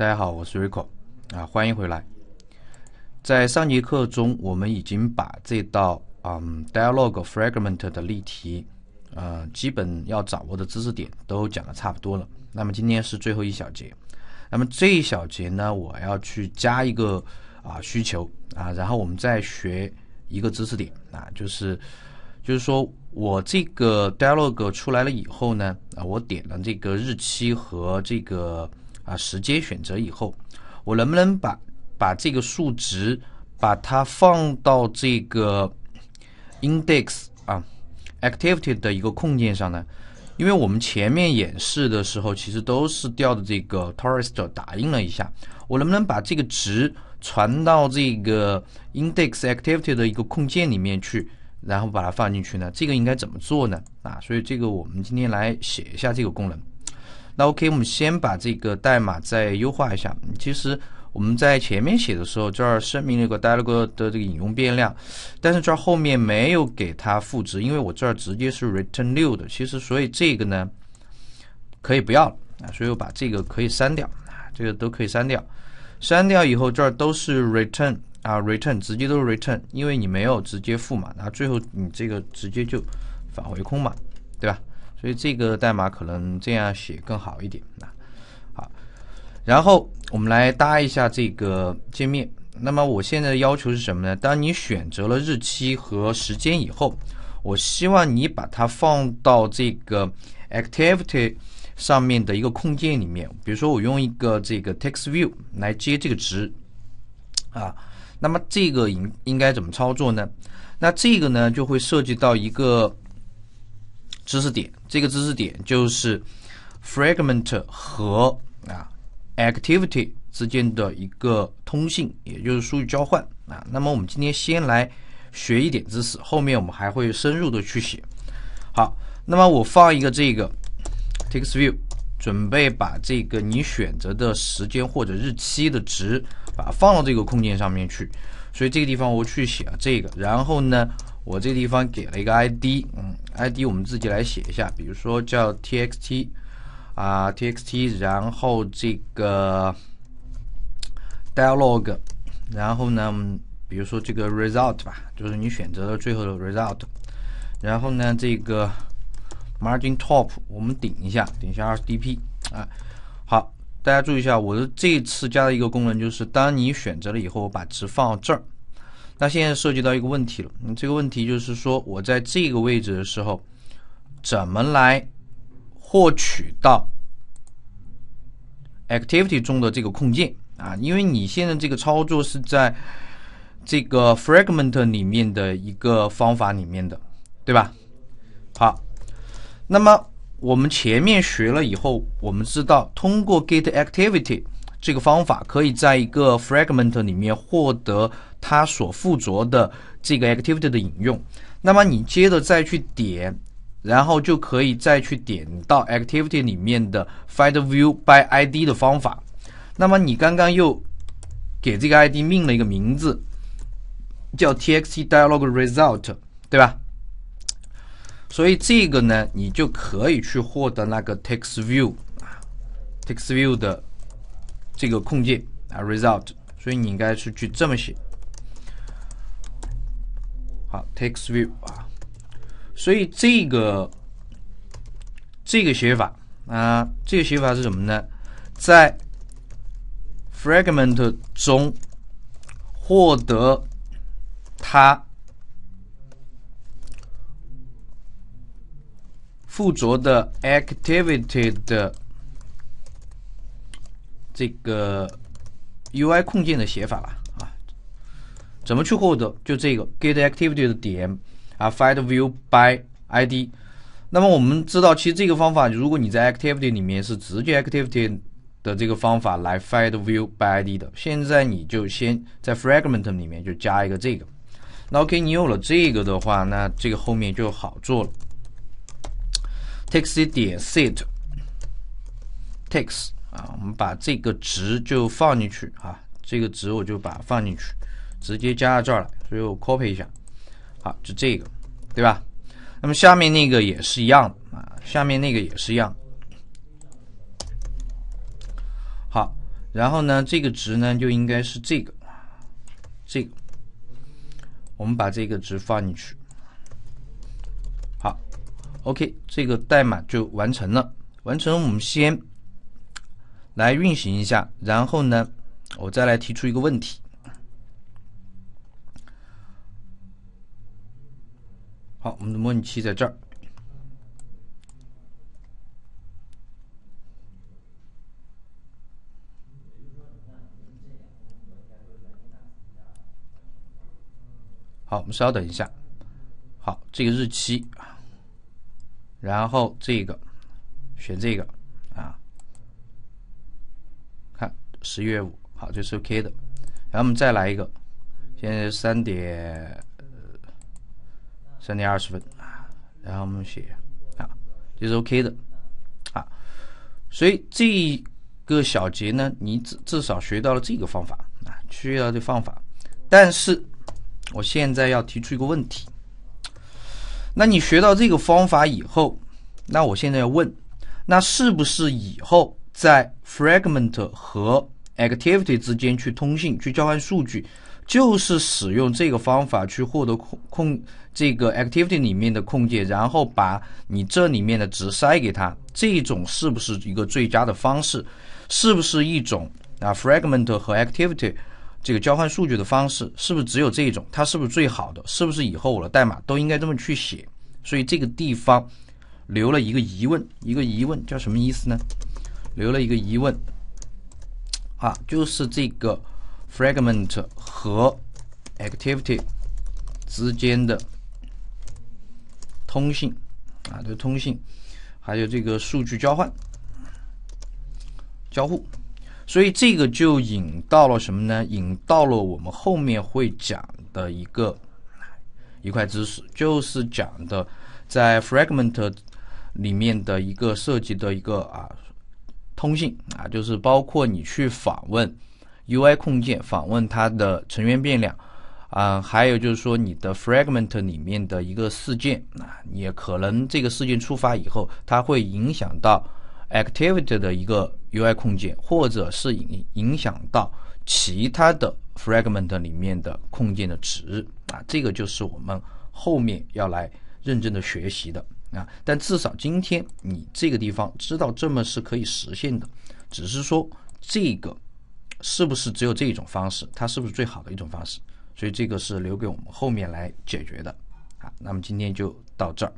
大家好，我是 Rico，啊，欢迎回来。在上节课中，我们已经把这道嗯 dialog u e fragment 的例题，呃，基本要掌握的知识点都讲的差不多了。那么今天是最后一小节，那么这一小节呢，我要去加一个啊需求啊，然后我们再学一个知识点啊，就是就是说我这个 dialog u e 出来了以后呢，啊，我点了这个日期和这个。啊，时间选择以后，我能不能把把这个数值，把它放到这个 index 啊 activity 的一个控件上呢？因为我们前面演示的时候，其实都是调的这个 t o r i s t 打印了一下。我能不能把这个值传到这个 index activity 的一个控件里面去，然后把它放进去呢？这个应该怎么做呢？啊，所以这个我们今天来写一下这个功能。那 OK，我们先把这个代码再优化一下。其实我们在前面写的时候，这儿声明了个 dialog 的这个引用变量，但是这儿后面没有给它赋值，因为我这儿直接是 return 六的。其实，所以这个呢可以不要了啊，所以我把这个可以删掉，这个都可以删掉。删掉以后，这儿都是 return 啊，return 直接都是 return，因为你没有直接赋嘛，后最后你这个直接就返回空嘛，对吧？所以这个代码可能这样写更好一点啊。好，然后我们来搭一下这个界面。那么我现在的要求是什么呢？当你选择了日期和时间以后，我希望你把它放到这个 activity 上面的一个空间里面。比如说，我用一个这个 text view 来接这个值啊。那么这个应应该怎么操作呢？那这个呢，就会涉及到一个。知识点，这个知识点就是 fragment 和啊 activity 之间的一个通信，也就是数据交换啊。那么我们今天先来学一点知识，后面我们还会深入的去写。好，那么我放一个这个 text view，准备把这个你选择的时间或者日期的值，把它放到这个空间上面去。所以这个地方我去写这个，然后呢？我这地方给了一个 ID，嗯，ID 我们自己来写一下，比如说叫 txt 啊，txt，然后这个 dialog，然后呢，比如说这个 result 吧，就是你选择的最后的 result，然后呢，这个 margin top 我们顶一下，顶一下 r d p 啊。好，大家注意一下，我的这次加的一个功能，就是当你选择了以后，我把值放到这儿。那现在涉及到一个问题了，这个问题就是说，我在这个位置的时候，怎么来获取到 activity 中的这个控件啊？因为你现在这个操作是在这个 fragment 里面的一个方法里面的，对吧？好，那么我们前面学了以后，我们知道通过 get activity 这个方法，可以在一个 fragment 里面获得。它所附着的这个 activity 的引用，那么你接着再去点，然后就可以再去点到 activity 里面的 find view by id 的方法。那么你刚刚又给这个 id 命了一个名字叫 t x t dialog result，对吧？所以这个呢，你就可以去获得那个 text view 啊，text view 的这个控件啊 result。所以你应该是去这么写。好，take view 啊，所以这个这个写法啊，这个写法是什么呢？在 fragment 中获得它附着的 activity 的这个 UI 控件的写法吧。怎么去获得？就这个 get activity 的点啊，find view by id。那么我们知道，其实这个方法，如果你在 activity 里面是直接 activity 的这个方法来 find view by id 的。现在你就先在 f r a g m e n t 里面就加一个这个。那 OK，你有了这个的话，那这个后面就好做了。text 点 set text 啊，我们把这个值就放进去啊，这个值我就把它放进去。直接加到这儿了，所以我 copy 一下，好，就这个，对吧？那么下面那个也是一样的啊，下面那个也是一样。好，然后呢，这个值呢就应该是这个，这个，我们把这个值放进去。好，OK，这个代码就完成了。完成，我们先来运行一下，然后呢，我再来提出一个问题。好，我们的模拟器在这儿。好，我们稍等一下。好，这个日期，然后这个选这个啊，看十一月五，好，这是 OK 的。然后我们再来一个，现在三点。三点二十分啊，然后我们写啊，这是 OK 的啊，所以这个小节呢，你至至少学到了这个方法啊，学到的方法，但是我现在要提出一个问题，那你学到这个方法以后，那我现在要问，那是不是以后在 Fragment 和 Activity 之间去通信、去交换数据？就是使用这个方法去获得控控这个 activity 里面的控件，然后把你这里面的值塞给他，这种是不是一个最佳的方式？是不是一种啊 fragment 和 activity 这个交换数据的方式？是不是只有这一种？它是不是最好的？是不是以后我的代码都应该这么去写？所以这个地方留了一个疑问，一个疑问叫什么意思呢？留了一个疑问啊，就是这个。Fragment 和 Activity 之间的通信啊，这通信还有这个数据交换交互，所以这个就引到了什么呢？引到了我们后面会讲的一个一块知识，就是讲的在 Fragment 里面的一个设计的一个啊通信啊，就是包括你去访问。UI 控件访问它的成员变量，啊，还有就是说你的 fragment 里面的一个事件啊，也可能这个事件触发以后，它会影响到 activity 的一个 UI 控件，或者是影影响到其他的 fragment 里面的控件的值啊，这个就是我们后面要来认真的学习的啊。但至少今天你这个地方知道这么是可以实现的，只是说这个。是不是只有这一种方式？它是不是最好的一种方式？所以这个是留给我们后面来解决的，啊，那么今天就到这儿。